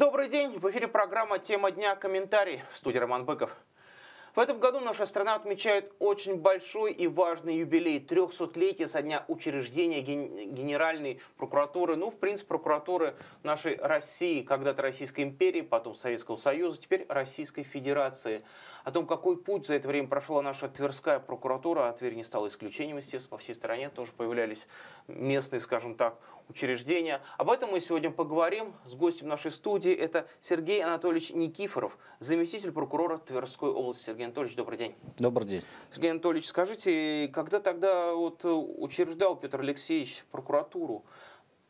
Добрый день. В эфире программа «Тема дня. Комментарий». В студии Роман Быков. В этом году наша страна отмечает очень большой и важный юбилей – 300-летие со дня учреждения ген... Генеральной прокуратуры, ну, в принципе, прокуратуры нашей России, когда-то Российской империи, потом Советского Союза, теперь Российской Федерации. О том, какой путь за это время прошла наша Тверская прокуратура, а Тверь не стала исключением, естественно, по всей стране тоже появлялись местные, скажем так, учреждения. Об этом мы сегодня поговорим с гостем нашей студии. Это Сергей Анатольевич Никифоров, заместитель прокурора Тверской области. Сергей Анатольевич, добрый день. Добрый день. Сергей Анатольевич, скажите, когда тогда вот э, учреждал Петр Алексеевич прокуратуру,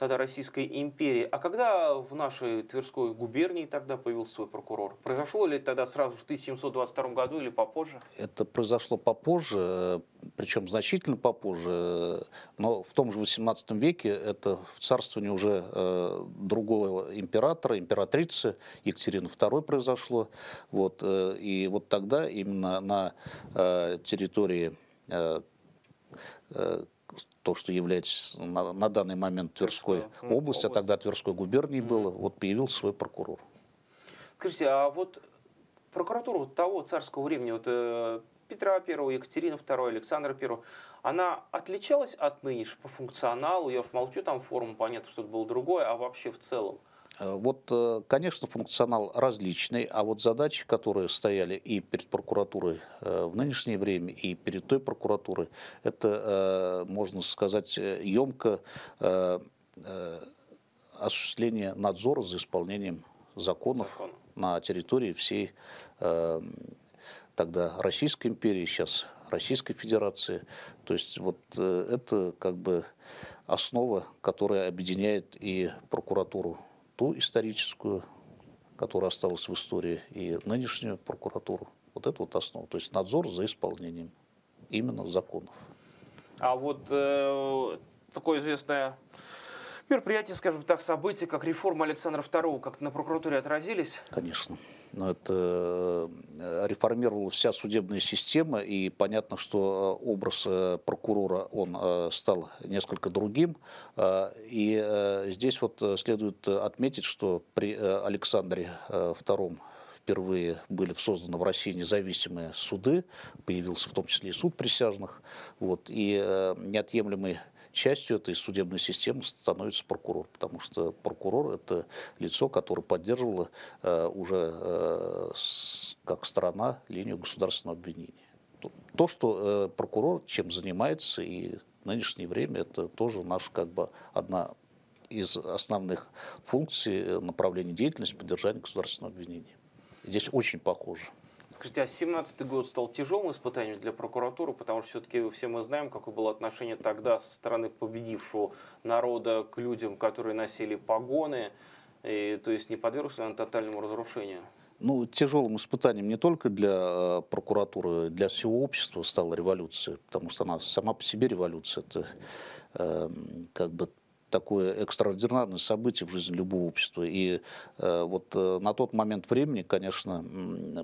тогда Российской империи. А когда в нашей Тверской губернии тогда появился свой прокурор? Произошло ли тогда сразу же в 1722 году или попозже? Это произошло попозже, э, причем значительно попозже, э, но в том же 18 веке это в царствовании уже э, другого императора, императрицы Екатерины II произошло. Вот, э, и вот тогда именно на э, территории э, э то, что является на, на данный момент Тверской Тверская. области, а тогда Тверской губернии mm. было, вот появился свой прокурор. Скажите, а вот прокуратура того царского времени, вот э, Петра I, Екатерина II, Александра I, она отличалась от нынешней по функционалу? Я уж молчу, там форму, понятно, что это было другое, а вообще в целом? Э, вот, э, конечно, функционал различный, а вот задачи, которые стояли и перед прокуратурой э, в нынешнее время, и перед той прокуратурой, это, можно сказать, емко осуществление надзора за исполнением законов Закон. на территории всей тогда Российской империи, сейчас Российской Федерации. То есть вот это как бы основа, которая объединяет и прокуратуру ту историческую, которая осталась в истории, и нынешнюю прокуратуру. Вот это вот основа. То есть надзор за исполнением именно законов. А вот э, такое известное мероприятие, скажем так, события, как реформа Александра II, как на прокуратуре отразились? Конечно это э, реформировалась вся судебная система, и понятно, что э, образ э, прокурора, он стал несколько другим. И здесь вот следует отметить, что при Александре II впервые были созданы в России независимые суды, появился в том числе и суд присяжных. Вот, и э, неотъемлемой частью этой судебной системы становится прокурор, потому что прокурор – это лицо, которое поддерживало э, уже э, как страна линию государственного обвинения. То, что э, прокурор чем занимается и в нынешнее время, это тоже наша как бы одна из основных функций направления деятельности поддержания государственного обвинения. Здесь очень похоже. Скажите, а 17 год стал тяжелым испытанием для прокуратуры, потому что все-таки все мы знаем, какое было отношение тогда со стороны победившего народа к людям, которые носили погоны, и, то есть не подвергся он тотальному разрушению? Ну, тяжелым испытанием не только для э, прокуратуры, для всего общества стала революция, потому что она сама по себе революция, это э, как бы такое экстраординарное событие в жизни любого общества. И э, вот э, на тот момент времени, конечно,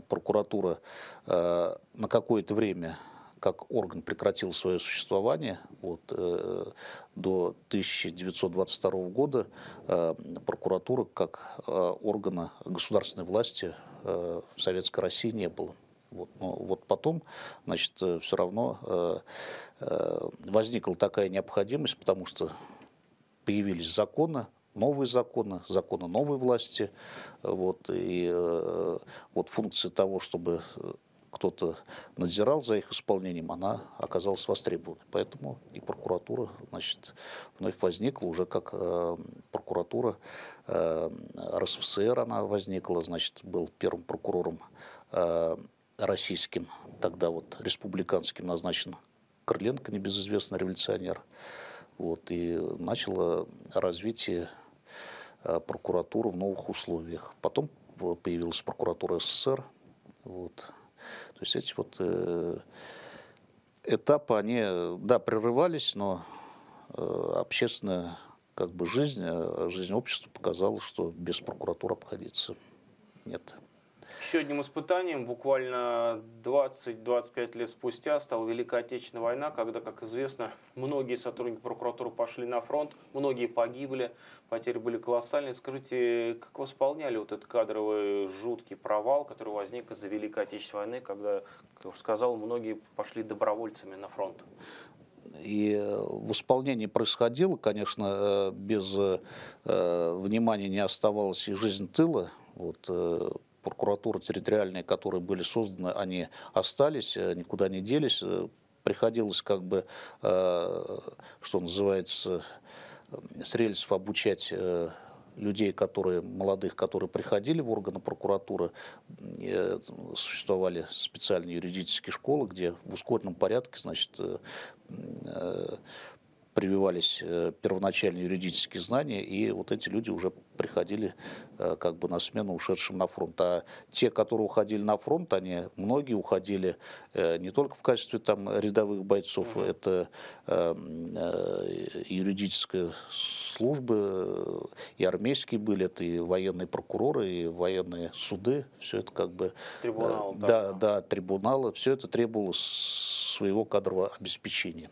прокуратура э, на какое-то время как орган прекратил свое существование вот, э, до 1922 года, э, прокуратура как э, органа государственной власти э, в Советской России не было. Вот, но вот потом, значит, все равно э, э, возникла такая необходимость, потому что появились законы, новые законы, законы новой власти. Вот, и э, вот функция того, чтобы кто-то надзирал за их исполнением, она оказалась востребована. Поэтому и прокуратура значит, вновь возникла уже как э, прокуратура э, РСФСР, она возникла, значит, был первым прокурором э, российским, тогда вот республиканским назначен Крыленко, небезызвестный революционер. Вот, и начало развитие э, прокуратуры в новых условиях. Потом э, появилась прокуратура СССР. Вот. То есть эти вот э, этапы, они, э, да, прерывались, но э, общественная как бы жизнь, жизнь общества показала, что без прокуратуры обходиться нет. Еще одним испытанием буквально 20-25 лет спустя стала Великая Отечественная война, когда, как известно, многие сотрудники прокуратуры пошли на фронт, многие погибли, потери были колоссальные. Скажите, как восполняли вот этот кадровый жуткий провал, который возник из-за Великой Отечественной войны, когда, как уже сказал, многие пошли добровольцами на фронт? и э, восполнение происходило, конечно, э, без э, внимания не оставалось и жизнь тыла. Вот, прокуратуры территориальные, которые были созданы, они остались, э, никуда не делись. Э, приходилось как бы, э, что называется, с рельсов обучать людей, которые, молодых, которые приходили в органы прокуратуры, существовали специальные юридические школы, где в ускоренном порядке, значит, прививались э, первоначальные юридические знания, и вот эти люди уже приходили э, как бы на смену ушедшим на фронт. А те, которые уходили на фронт, они многие уходили э, не только в качестве там рядовых бойцов, это эм, юридическая служба, и армейские были, это и военные прокуроры, и военные суды, все это как бы... Трибунал. да, да, да, трибуналы, все это требовало своего кадрового обеспечения.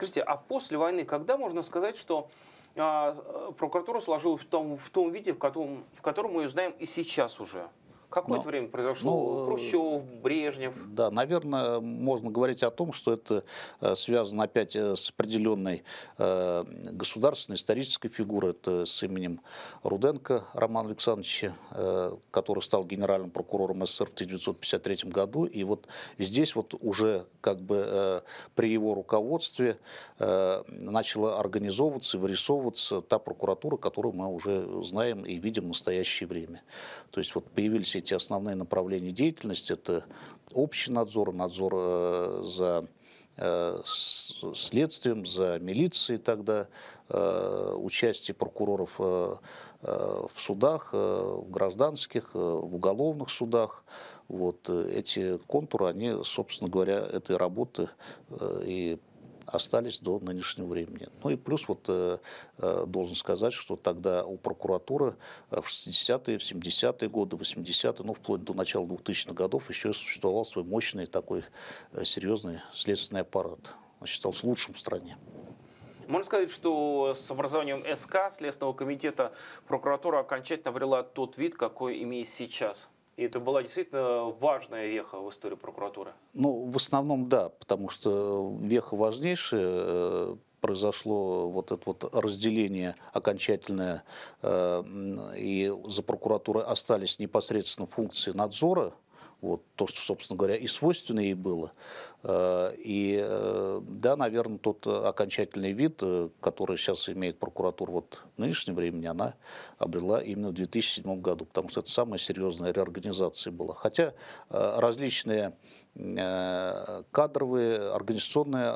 Скажите, а после войны, когда можно сказать, что а, э, прокуратура сложилась в том, в том виде, в котором, в котором мы ее знаем и сейчас уже? Какое Но, время произошло? Ну, э, Хрущев, Брежнев? Да, наверное, можно говорить о том, что это э, связано опять э, с определенной государственной исторической фигурой. Это с именем Руденко Романа Александровича, который стал генеральным прокурором СССР в 1953 году. И вот здесь вот уже как бы при его руководстве начала организовываться и вырисовываться та прокуратура, которую мы уже знаем и видим в настоящее время. То есть вот появились эти основные направления деятельности – это общий надзор, надзор э, за э, следствием, за милицией тогда, э, участие прокуроров в судах, в гражданских, в уголовных судах. Вот эти контуры, они, собственно говоря, этой работы и остались до нынешнего времени. Ну и плюс вот э, э, должен сказать, что тогда у прокуратуры э, в 60-е, в 70-е годы, 80-е, ну вплоть до начала 2000-х годов еще существовал свой мощный такой серьезный следственный аппарат. Он считался лучшим в стране. Можно сказать, что с образованием СК, Следственного комитета, прокуратура окончательно обрела тот вид, какой имеет сейчас? И это была действительно важная веха в истории прокуратуры. Ну, в основном да, потому что веха важнейшая, э, произошло вот это вот разделение окончательное, э, и за прокуратурой остались непосредственно функции надзора вот то, что, собственно говоря, и свойственно ей было. Э, и э, да, наверное, тот э, окончательный вид, который сейчас имеет прокуратура вот в нынешнем времени, она обрела именно в 2007 году, потому что это самая серьезная реорганизация была. Хотя различные кадровые, организационные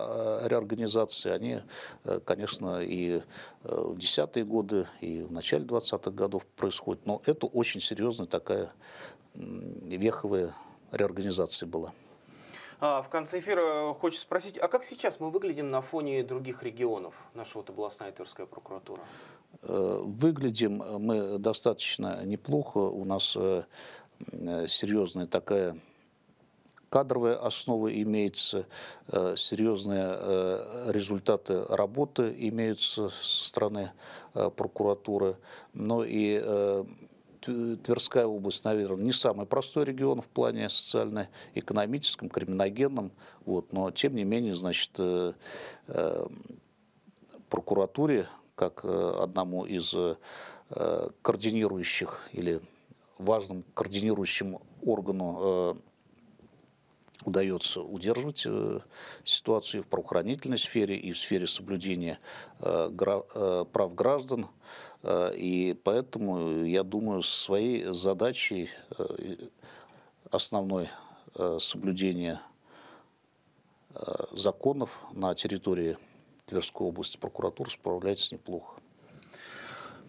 реорганизации, они, конечно, и в десятые годы, и в начале двадцатых годов происходят, но это очень серьезная такая веховая реорганизация была. А, в конце эфира э, хочется спросить, а как сейчас мы выглядим на фоне других регионов, наша вот областная Тверская прокуратура? Э, выглядим мы достаточно неплохо. У нас э, серьезная такая кадровая основа имеется, серьезные результаты работы имеются со стороны прокуратуры, но и Тверская область, наверное, не самый простой регион в плане социально-экономическом, криминогенном, вот, но тем не менее, значит, э, э, прокуратуре, как э, одному из координирующих или важным координирующим органу удается удерживать э, ситуацию в правоохранительной сфере и в сфере соблюдения э, э, прав граждан. И поэтому, я думаю, своей задачей основной соблюдения законов на территории Тверской области прокуратура справляется неплохо.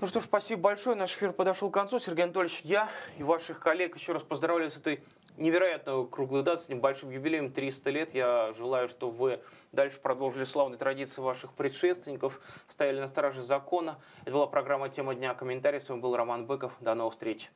Ну что ж, спасибо большое. Наш эфир подошел к концу. Сергей Анатольевич, я и ваших коллег еще раз поздравляю с этой невероятно круглой даты, с небольшим юбилеем 300 лет. Я желаю, чтобы вы дальше продолжили славные традиции ваших предшественников, стояли на страже закона. Это была программа «Тема дня. Комментарий». С вами был Роман Быков. До новых встреч.